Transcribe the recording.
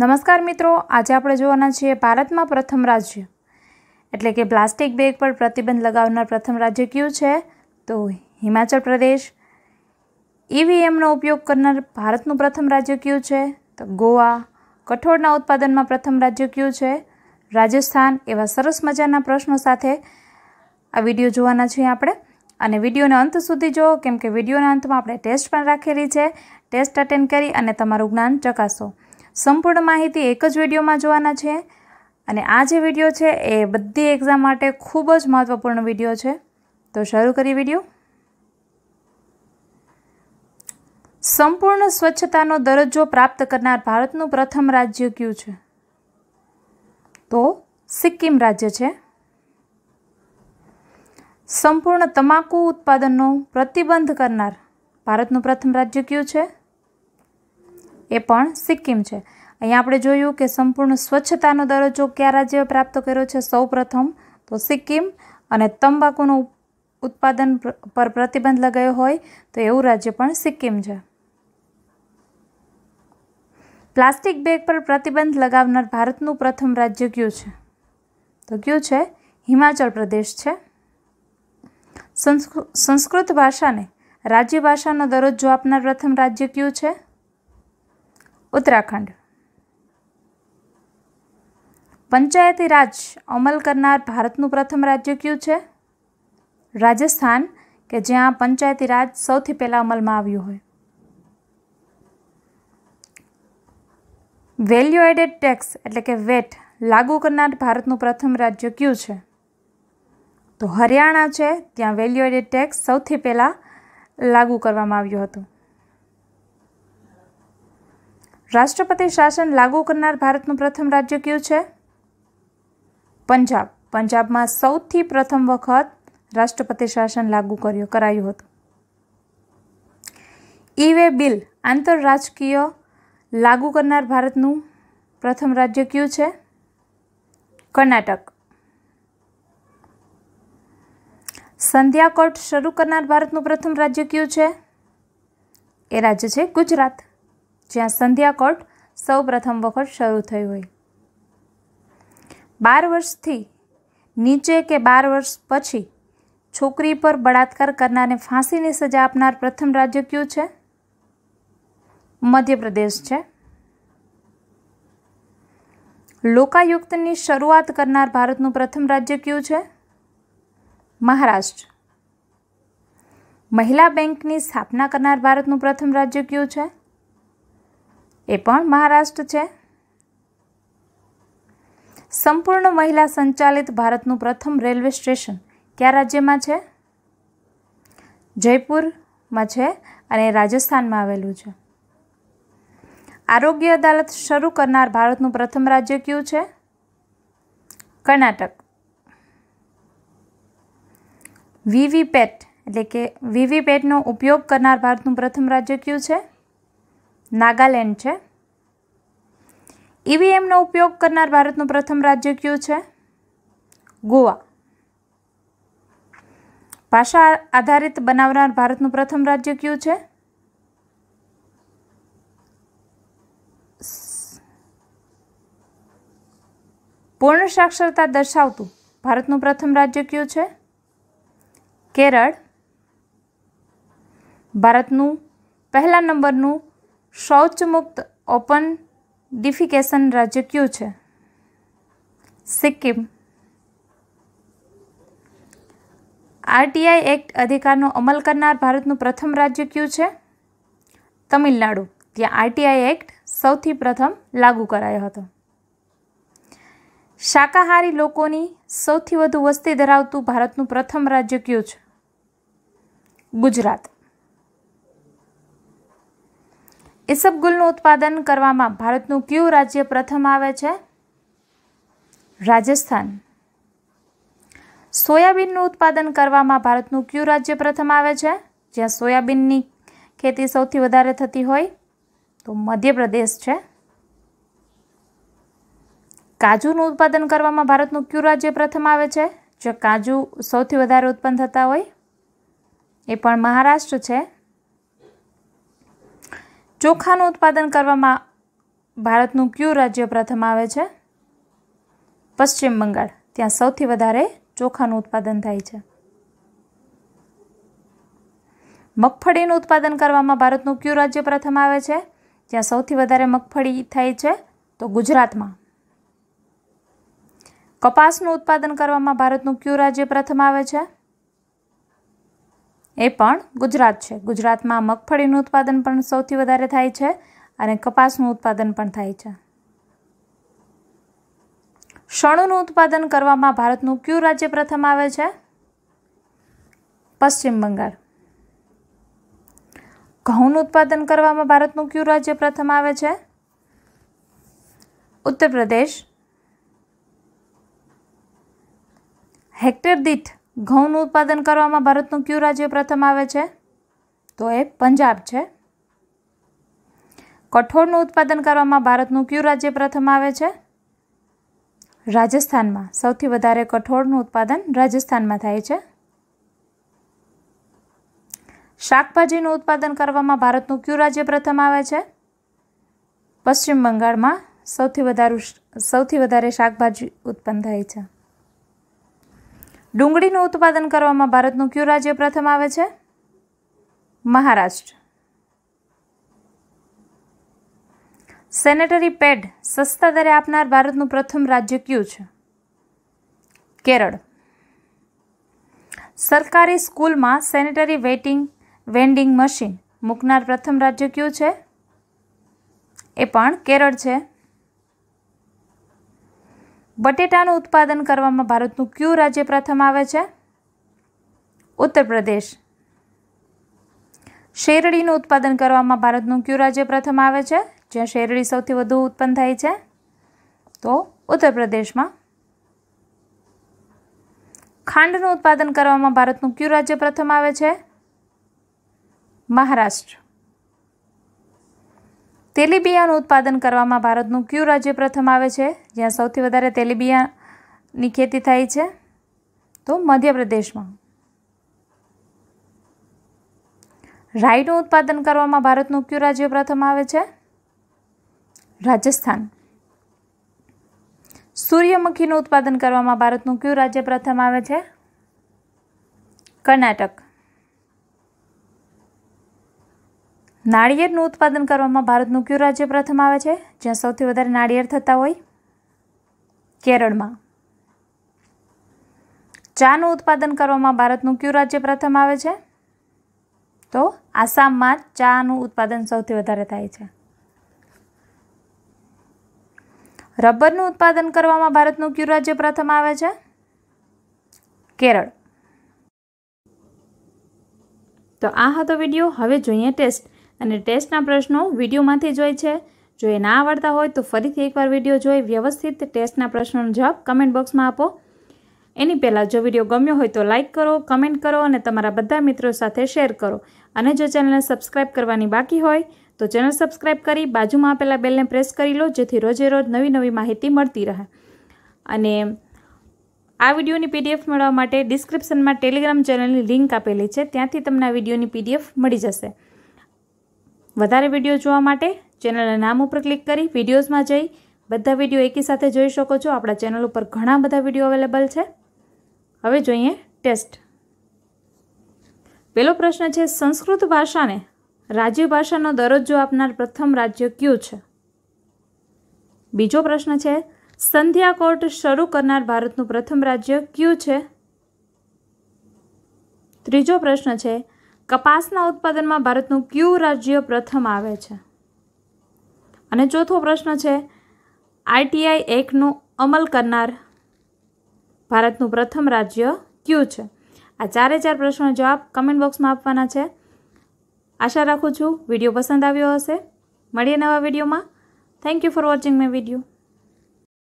નમસ્કાર મિત્રો આજે આપણે જોવાના છીએ ભારતમાં પ્રથમ રાજ્ય એટલે કે પ્લાસ્ટિક બેગ પર પ્રતિબંધ લગાવનાર પ્રથમ રાજ્ય કયું છે તો હિમાચલ પ્રદેશ ઈવીએમનો ઉપયોગ કરનાર ભારતનું પ્રથમ રાજ્ય કયું છે તો ગોવા કઠોળના ઉત્પાદનમાં પ્રથમ રાજ્ય કયું છે રાજસ્થાન એવા સરસ મજાના પ્રશ્નો સાથે આ વિડીયો જોવાના છીએ આપણે અને વિડીયોને અંત સુધી જુઓ કેમ કે વિડીયોના અંતમાં આપણે ટેસ્ટ પણ રાખેલી છે ટેસ્ટ અટેન્ડ કરી અને તમારું જ્ઞાન ચકાસો સંપૂર્ણ માહિતી એક જ વિડીયોમાં જોવાના છે અને આ જે વિડીયો છે એ બધી એક્ઝામ માટે ખૂબ જ મહત્ત્વપૂર્ણ વિડીયો છે તો શરૂ કરી વિડીયો સંપૂર્ણ સ્વચ્છતાનો દરજ્જો પ્રાપ્ત કરનાર ભારતનું પ્રથમ રાજ્ય કયું છે તો સિક્કિમ રાજ્ય છે સંપૂર્ણ તમાકુ ઉત્પાદનનો પ્રતિબંધ કરનાર ભારતનું પ્રથમ રાજ્ય કયું છે એ પણ સિક્કિમ છે અહીંયા આપણે જોયું કે સંપૂર્ણ સ્વચ્છતાનો દરજ્જો કયા રાજ્યએ પ્રાપ્ત કર્યો છે સૌપ્રથમ તો સિક્કિમ અને તંબાકુનું ઉત્પાદન પર પ્રતિબંધ લગાવ્યો હોય તો એવું રાજ્ય પણ સિક્કિમ છે પ્લાસ્ટિક બેગ પર પ્રતિબંધ લગાવનાર ભારતનું પ્રથમ રાજ્ય કયું છે તો કયું છે હિમાચલ પ્રદેશ છે સંસ્કૃત ભાષાને રાજ્ય ભાષાનો દરજ્જો આપનાર પ્રથમ રાજ્ય કયું છે ઉત્તરાખંડ પંચાયતી રાજ અમલ કરનાર ભારતનું પ્રથમ રાજ્ય કયું છે રાજસ્થાન કે જ્યાં પંચાયતી રાજ સૌથી પહેલાં અમલમાં આવ્યું હોય વેલ્યુ એડેડ ટેક્સ એટલે કે વેટ લાગુ કરનાર ભારતનું પ્રથમ રાજ્ય કયું છે તો હરિયાણા છે ત્યાં વેલ્યુ એડેડ ટેક્સ સૌથી પહેલાં લાગુ કરવામાં આવ્યું હતું રાષ્ટ્રપતિ શાસન લાગુ કરનાર ભારતનું પ્રથમ રાજ્ય કયું છે પંજાબ પંજાબમાં સૌથી પ્રથમ વખત રાષ્ટ્રપતિ શાસન લાગુ કર્યું કરાયું હતું ઈવે બિલ આંતરરાજકીય લાગુ કરનાર ભારતનું પ્રથમ રાજ્ય કયું છે કર્ણાટક સંધ્યાકોટ શરૂ કરનાર ભારતનું પ્રથમ રાજ્ય કયું છે એ રાજ્ય છે ગુજરાત જ્યાં સંધ્યાકોટ સૌ પ્રથમ વખત શરૂ થઈ હોય બાર વર્ષથી નીચે કે બાર વર્ષ પછી છોકરી પર બળાત્કાર કરનારને ફાંસીની સજા આપનાર પ્રથમ રાજ્ય કયું છે મધ્યપ્રદેશ છે લોકાયુક્તની શરૂઆત કરનાર ભારતનું પ્રથમ રાજ્ય કયું છે મહારાષ્ટ્ર મહિલા બેંકની સ્થાપના કરનાર ભારતનું પ્રથમ રાજ્ય કયું છે એ પણ મહારાષ્ટ્ર છે સંપૂર્ણ મહિલા સંચાલિત ભારતનું પ્રથમ રેલવે સ્ટેશન કયા રાજ્યમાં છે જયપુરમાં છે અને રાજસ્થાનમાં આવેલું છે આરોગ્ય અદાલત શરૂ કરનાર ભારતનું પ્રથમ રાજ્ય કયું છે કર્ણાટક વીવીપેટ એટલે કે વીવીપેટનો ઉપયોગ કરનાર ભારતનું પ્રથમ રાજ્ય કયું છે નાગાલેન્ડ છે ઈવીએમનો e ઉપયોગ કરનાર ભારતનું પ્રથમ રાજ્ય કયું છે ગોવા ભાષા આધારિત બનાવનાર ભારતનું પ્રથમ રાજ્ય કયું છે પૂર્ણ સાક્ષરતા દર્શાવતું ભારતનું પ્રથમ રાજ્ય કયું છે કેરળ ભારતનું પહેલા નંબરનું શૌચમુક્ત ઓપન ડિફિકેશન રાજ્ય કયું છે સિક્કિમ આરટીઆઈ એક્ટ અધિકારનો અમલ કરનાર ભારતનું પ્રથમ રાજ્ય કયું છે તમિલનાડુ ત્યાં આરટીઆઈ એક્ટ સૌથી પ્રથમ લાગુ કરાયો હતો શાકાહારી લોકોની સૌથી વધુ વસ્તી ધરાવતું ભારતનું પ્રથમ રાજ્ય કયું છે ગુજરાત ઈસબગુલનું ઉત્પાદન કરવામાં ભારતનું કયું રાજ્ય પ્રથમ આવે છે રાજસ્થાન સોયાબીનનું ઉત્પાદન કરવામાં ભારતનું કયું રાજ્ય પ્રથમ આવે છે જ્યાં સોયાબીનની ખેતી સૌથી વધારે થતી હોય તો મધ્યપ્રદેશ છે કાજુનું ઉત્પાદન કરવામાં ભારતનું કયું રાજ્ય પ્રથમ આવે છે જે કાજુ સૌથી વધારે ઉત્પન્ન થતા હોય એ પણ મહારાષ્ટ્ર છે ચોખાનું ઉત્પાદન કરવામાં ભારતનું ક્યુ રાજ્ય પ્રથમ આવે છે પશ્ચિમ બંગાળ ત્યાં સૌથી વધારે ચોખાનું ઉત્પાદન થાય છે મગફળીનું ઉત્પાદન કરવામાં ભારતનું ક્યુ રાજ્ય પ્રથમ આવે છે જ્યાં સૌથી વધારે મગફળી થાય છે તો ગુજરાતમાં કપાસનું ઉત્પાદન કરવામાં ભારતનું ક્યુ રાજ્ય પ્રથમ આવે છે એ પણ ગુજરાત છે ગુજરાતમાં મગફળીનું ઉત્પાદન પણ સૌથી વધારે થાય છે અને કપાસનું ઉત્પાદન પણ થાય છે શણુનું ઉત્પાદન કરવામાં ભારતનું કયું રાજ્ય પ્રથમ આવે છે પશ્ચિમ બંગાળ ઘઉંનું ઉત્પાદન કરવામાં ભારતનું કયું રાજ્ય પ્રથમ આવે છે ઉત્તર પ્રદેશ હેક્ટર દીઠ ઘઉંનું ઉત્પાદન કરવામાં ભારતનું કયું રાજ્ય પ્રથમ આવે છે તો એ પંજાબ છે કઠોળનું ઉત્પાદન કરવામાં ભારતનું કયું રાજ્ય પ્રથમ આવે છે રાજસ્થાનમાં સૌથી વધારે કઠોળનું ઉત્પાદન રાજસ્થાનમાં થાય છે શાકભાજીનું ઉત્પાદન કરવામાં ભારતનું કયું રાજ્ય પ્રથમ આવે છે પશ્ચિમ બંગાળમાં સૌથી વધારે સૌથી વધારે શાકભાજી ઉત્પન્ન થાય છે ડુંગળીનું ઉત્પાદન કરવામાં ભારતનું કયું રાજ્ય પ્રથમ આવે છે મહારાષ્ટ્ર સેનેટરી પેડ સસ્તા દરે આપનાર ભારતનું પ્રથમ રાજ્ય કયું છે કેરળ સરકારી સ્કૂલમાં સેનેટરી વેટિંગ વેન્ડિંગ મશીન મૂકનાર પ્રથમ રાજ્ય કયું છે એ પણ કેરળ છે બટેટાનું ઉત્પાદન કરવામાં ભારતનું ક્યુ રાજ્ય પ્રથમ આવે છે ઉત્તર પ્રદેશ શેરડીનું ઉત્પાદન કરવામાં ભારતનું ક્યુ રાજ્ય પ્રથમ આવે છે જ્યાં શેરડી સૌથી વધુ ઉત્પન્ન થાય છે તો ઉત્તર પ્રદેશમાં ખાંડનું ઉત્પાદન કરવામાં ભારતનું ક્યુ રાજ્ય પ્રથમ આવે છે મહારાષ્ટ્ર તેલીબિયાનું ઉત્પાદન કરવામાં ભારતનું ક્યુ રાજ્ય પ્રથમ આવે છે જ્યાં સૌથી વધારે તેલીબિયાની ખેતી થાય છે તો મધ્યપ્રદેશમાં રાઈનું ઉત્પાદન કરવામાં ભારતનું ક્યુ રાજ્ય પ્રથમ આવે છે રાજસ્થાન સૂર્યમુખીનું ઉત્પાદન કરવામાં ભારતનું ક્યુ રાજ્ય પ્રથમ આવે છે કર્ણાટક નાળિયેરનું ઉત્પાદન કરવામાં ભારતનું કયું રાજ્ય પ્રથમ આવે છે જ્યાં સૌથી વધારે નાળિયેર થતા હોય કેરળમાં ચાનું ઉત્પાદન કરવામાં ભારતનું કયું રાજ્ય પ્રથમ આવે છે તો આસામમાં ચાનું ઉત્પાદન સૌથી વધારે થાય છે રબરનું ઉત્પાદન કરવામાં ભારતનું કયું રાજ્ય પ્રથમ આવે છે કેરળ તો આ હતો વિડીયો હવે જોઈએ ટેસ્ટ અને ટેસ્ટના પ્રશ્નો વિડીયોમાંથી જોઈ છે જો એ ના આવડતા હોય તો ફરીથી એકવાર વિડીયો જોઈ વ્યવસ્થિત ટેસ્ટના પ્રશ્નોનો જવાબ કમેન્ટ બોક્સમાં આપો એની પહેલાં જો વિડીયો ગમ્યો હોય તો લાઇક કરો કમેન્ટ કરો અને તમારા બધા મિત્રો સાથે શેર કરો અને જો ચેનલને સબસ્ક્રાઈબ કરવાની બાકી હોય તો ચેનલ સબસ્ક્રાઇબ કરી બાજુમાં આપેલા બેલને પ્રેસ કરી લો જેથી રોજે રોજ નવી નવી માહિતી મળતી રહે અને આ વિડીયોની પીડીએફ મળવા માટે ડિસ્ક્રિપ્શનમાં ટેલિગ્રામ ચેનલની લિંક આપેલી છે ત્યાંથી તમને આ વિડીયોની પીડીએફ મળી જશે વધારે વિડીયો જોવા માટે ચેનલના નામ ઉપર ક્લિક કરી વિડીયોઝમાં જઈ બધા વિડીયો એકી સાથે જોઈ શકો છો આપણા ચેનલ ઉપર ઘણા બધા વિડીયો અવેલેબલ છે હવે જોઈએ ટેસ્ટ પહેલો પ્રશ્ન છે સંસ્કૃત ભાષાને રાજ્ય ભાષાનો દરજ્જો આપનાર પ્રથમ રાજ્ય કયું છે બીજો પ્રશ્ન છે સંધ્યા કોર્ટ શરૂ કરનાર ભારતનું પ્રથમ રાજ્ય કયું છે ત્રીજો પ્રશ્ન છે કપાસના ઉત્પાદનમાં ભારતનું ક્યુ રાજ્ય પ્રથમ આવે છે અને ચોથો પ્રશ્ન છે આઈટીઆઈ એક્ટનો અમલ કરનાર ભારતનું પ્રથમ રાજ્ય ક્યુ છે આ ચારે ચાર પ્રશ્નોના જવાબ કમેન્ટ બોક્સમાં આપવાના છે આશા રાખું છું વિડીયો પસંદ આવ્યો હશે મળીએ નવા વિડીયોમાં thank you for watching my video